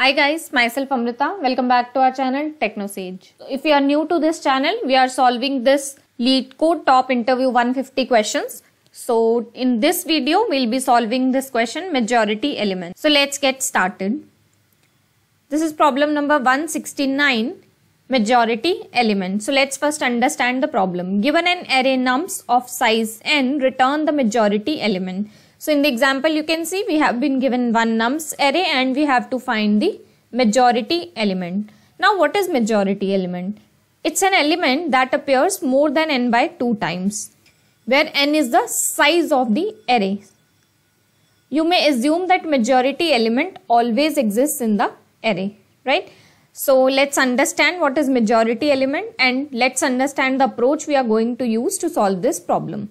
Hi guys, myself Amrita. Welcome back to our channel TechnoSage. If you are new to this channel, we are solving this lead code top interview 150 questions. So in this video, we'll be solving this question majority element. So let's get started. This is problem number 169 majority element. So let's first understand the problem. Given an array nums of size n, return the majority element. So in the example you can see we have been given one nums array and we have to find the majority element. Now what is majority element? It's an element that appears more than n by 2 times where n is the size of the array. You may assume that majority element always exists in the array, right? So let's understand what is majority element and let's understand the approach we are going to use to solve this problem.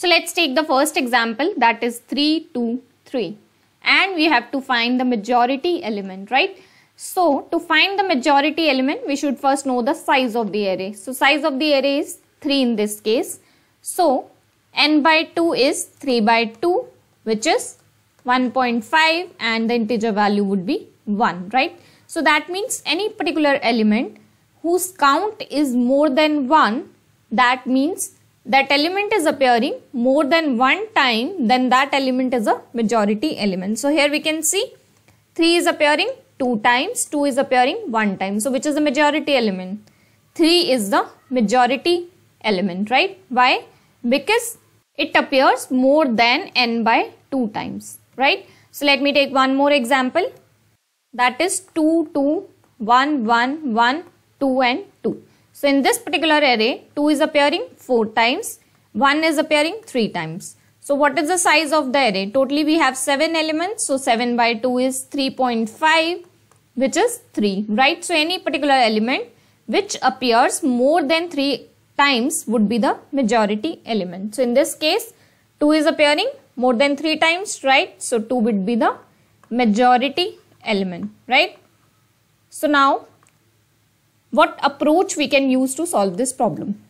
So let's take the first example that is 3, 2, 3 and we have to find the majority element, right? So to find the majority element, we should first know the size of the array. So size of the array is 3 in this case. So n by 2 is 3 by 2 which is 1.5 and the integer value would be 1, right? So that means any particular element whose count is more than 1, that means that element is appearing more than one time then that element is a majority element. So here we can see 3 is appearing 2 times, 2 is appearing 1 time. So which is the majority element? 3 is the majority element, right? Why? Because it appears more than n by 2 times, right? So let me take one more example that is 2, 2, 1, 1, 1, 2 and 2. So in this particular array, 2 is appearing 4 times, 1 is appearing 3 times. So what is the size of the array? Totally we have 7 elements. So 7 by 2 is 3.5 which is 3, right? So any particular element which appears more than 3 times would be the majority element. So in this case, 2 is appearing more than 3 times, right? So 2 would be the majority element, right? So now what approach we can use to solve this problem.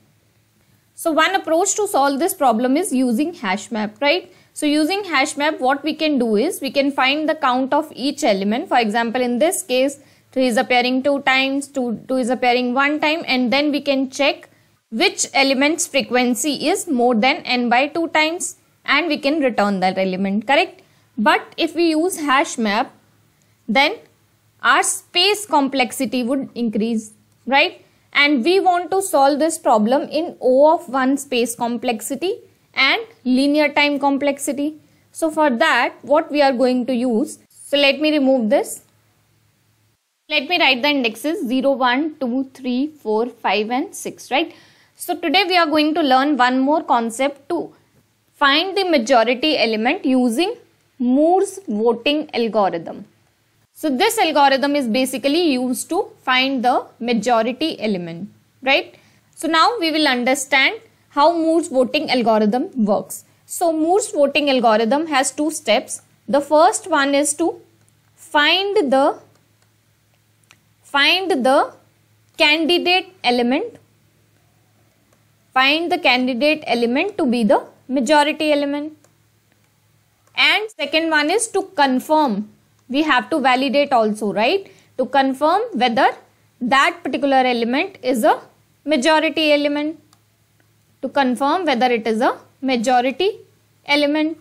So one approach to solve this problem is using hash map, right? So using hash map, what we can do is we can find the count of each element. For example, in this case, 3 is appearing 2 times, 2, 2 is appearing 1 time and then we can check which element's frequency is more than n by 2 times and we can return that element, correct? But if we use hash map, then our space complexity would increase right? And we want to solve this problem in O of 1 space complexity and linear time complexity. So for that, what we are going to use? So let me remove this. Let me write the indexes 0, 1, 2, 3, 4, 5 and 6, right? So today we are going to learn one more concept to find the majority element using Moore's voting algorithm. So this algorithm is basically used to find the majority element, right? So now we will understand how Moore's voting algorithm works. So Moore's voting algorithm has two steps. The first one is to find the find the candidate element find the candidate element to be the majority element and second one is to confirm we have to validate also, right? To confirm whether that particular element is a majority element. To confirm whether it is a majority element.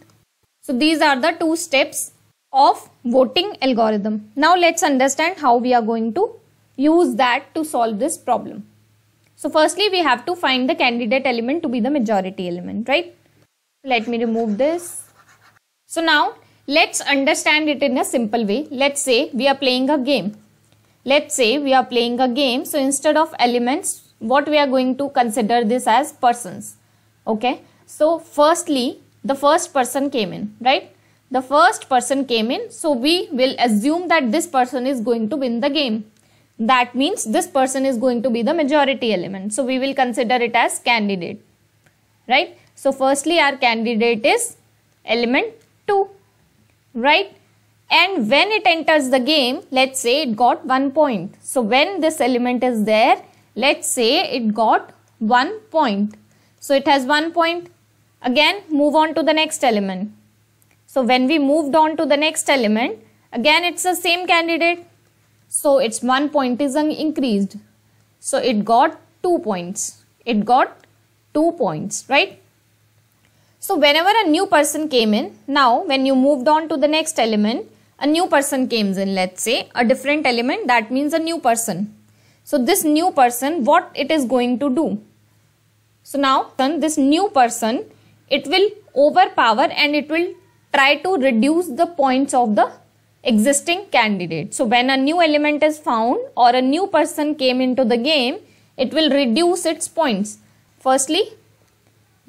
So these are the two steps of voting algorithm. Now let's understand how we are going to use that to solve this problem. So firstly we have to find the candidate element to be the majority element, right? Let me remove this. So now Let's understand it in a simple way. Let's say we are playing a game. Let's say we are playing a game. So instead of elements, what we are going to consider this as persons. Okay. So firstly, the first person came in, right? The first person came in. So we will assume that this person is going to win the game. That means this person is going to be the majority element. So we will consider it as candidate, right? So firstly, our candidate is element right? And when it enters the game, let's say it got one point. So when this element is there, let's say it got one point. So it has one point. Again, move on to the next element. So when we moved on to the next element, again it's the same candidate. So its one point is increased. So it got two points. It got two points, right? So whenever a new person came in, now when you moved on to the next element, a new person came in, let's say a different element, that means a new person. So this new person, what it is going to do? So now this new person, it will overpower and it will try to reduce the points of the existing candidate. So when a new element is found or a new person came into the game, it will reduce its points. Firstly,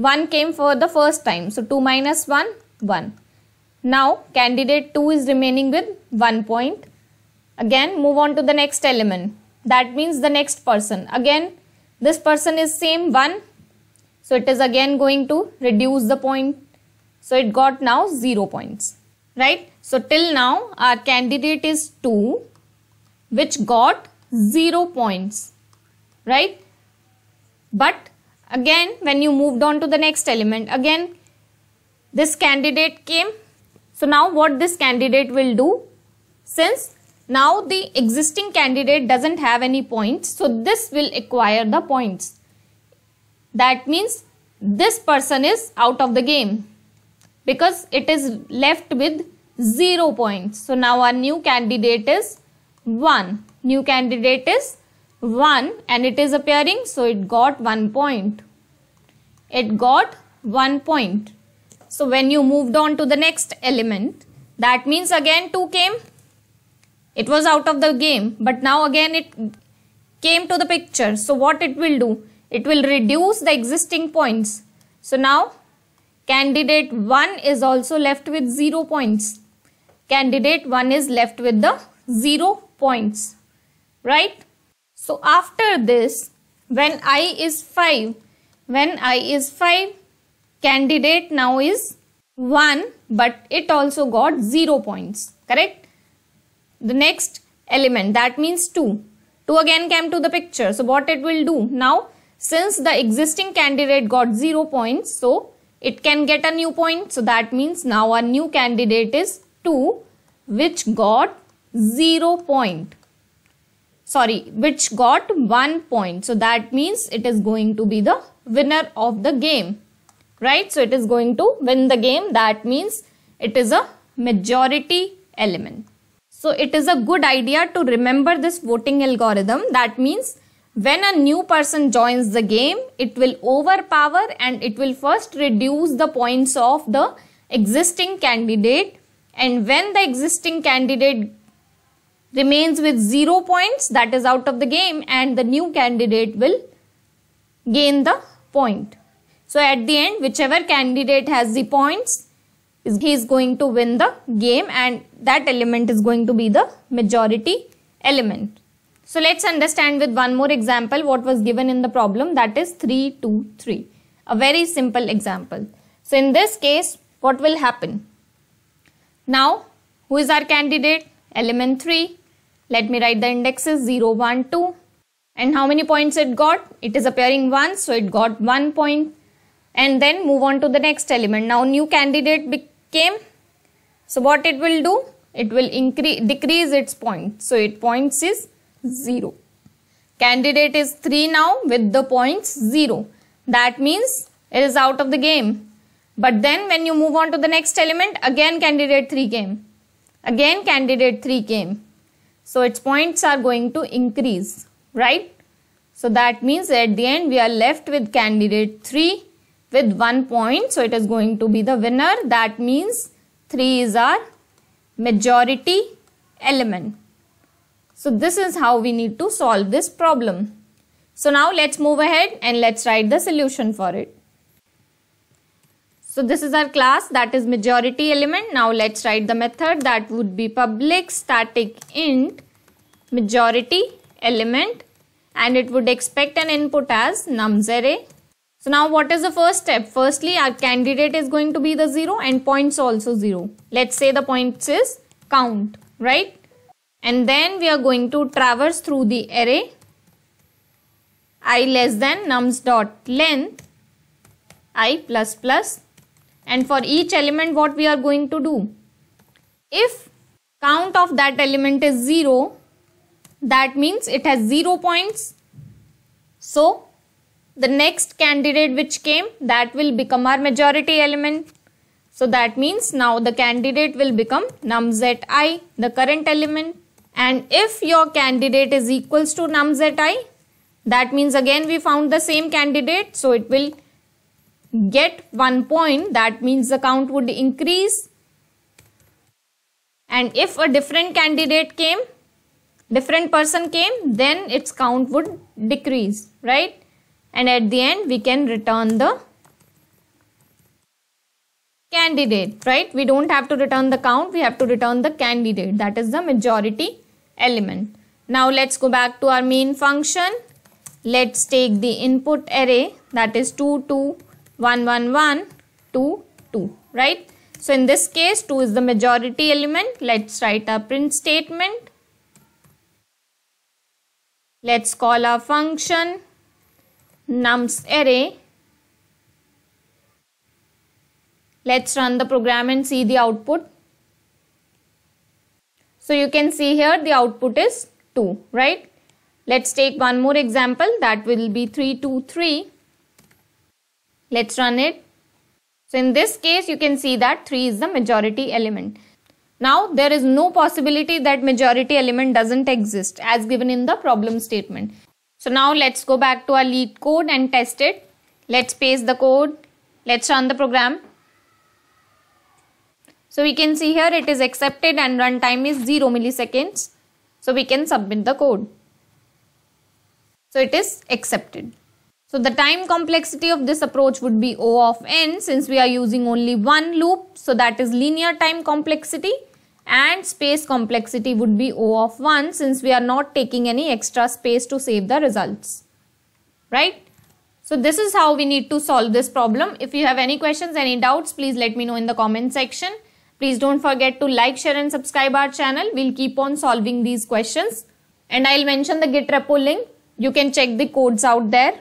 1 came for the first time. So 2 minus 1, 1. Now candidate 2 is remaining with 1 point. Again move on to the next element. That means the next person. Again this person is same 1. So it is again going to reduce the point. So it got now 0 points. Right. So till now our candidate is 2 which got 0 points. Right. But Again, when you moved on to the next element, again, this candidate came. So now what this candidate will do, since now the existing candidate doesn't have any points, so this will acquire the points. That means this person is out of the game because it is left with 0 points. So now our new candidate is 1. New candidate is 1 and it is appearing so it got 1 point. It got 1 point. So when you moved on to the next element that means again 2 came. It was out of the game but now again it came to the picture. So what it will do? It will reduce the existing points. So now candidate 1 is also left with 0 points. Candidate 1 is left with the 0 points. Right? So after this, when I is 5, when I is 5, candidate now is 1 but it also got 0 points, correct? The next element that means 2. 2 again came to the picture. So what it will do? Now since the existing candidate got 0 points, so it can get a new point. So that means now our new candidate is 2 which got 0 point sorry which got one point so that means it is going to be the winner of the game right so it is going to win the game that means it is a majority element so it is a good idea to remember this voting algorithm that means when a new person joins the game it will overpower and it will first reduce the points of the existing candidate and when the existing candidate remains with 0 points that is out of the game and the new candidate will gain the point. So at the end whichever candidate has the points he is going to win the game and that element is going to be the majority element. So let's understand with one more example what was given in the problem that is 3 2 3 a very simple example. So in this case what will happen? Now who is our candidate? Element 3 let me write the indexes 0, 1, 2. And how many points it got? It is appearing 1, so it got 1 And then move on to the next element. Now new candidate became. So what it will do? It will increase decrease its point. So it points is 0. Candidate is 3 now with the points 0. That means it is out of the game. But then when you move on to the next element, again candidate 3 came. Again candidate 3 came. So its points are going to increase, right? So that means at the end we are left with candidate 3 with 1 point. So it is going to be the winner. That means 3 is our majority element. So this is how we need to solve this problem. So now let's move ahead and let's write the solution for it. So this is our class that is majority element. Now let's write the method that would be public static int majority element and it would expect an input as nums array. So now what is the first step? Firstly our candidate is going to be the 0 and points also 0. Let's say the points is count right and then we are going to traverse through the array i less than nums dot length i plus plus and for each element what we are going to do? If count of that element is 0 that means it has 0 points. So the next candidate which came that will become our majority element. So that means now the candidate will become num zi the current element and if your candidate is equals to num zi that means again we found the same candidate so it will get one point that means the count would increase and if a different candidate came different person came then its count would decrease right and at the end we can return the candidate right we don't have to return the count we have to return the candidate that is the majority element now let's go back to our main function let's take the input array that is 2 2 1, 1, 1, 2, 2, right? So in this case, 2 is the majority element. Let's write our print statement. Let's call our function nums array. Let's run the program and see the output. So you can see here the output is 2, right? Let's take one more example that will be 323. 3. 2, 3. Let's run it. So in this case, you can see that 3 is the majority element. Now there is no possibility that majority element doesn't exist as given in the problem statement. So now let's go back to our lead code and test it. Let's paste the code. Let's run the program. So we can see here it is accepted and runtime is 0 milliseconds. So we can submit the code. So it is accepted. So the time complexity of this approach would be O of n since we are using only one loop. So that is linear time complexity and space complexity would be O of 1 since we are not taking any extra space to save the results. Right? So this is how we need to solve this problem. If you have any questions, any doubts, please let me know in the comment section. Please don't forget to like, share and subscribe our channel. We'll keep on solving these questions. And I'll mention the Git repo link. You can check the codes out there.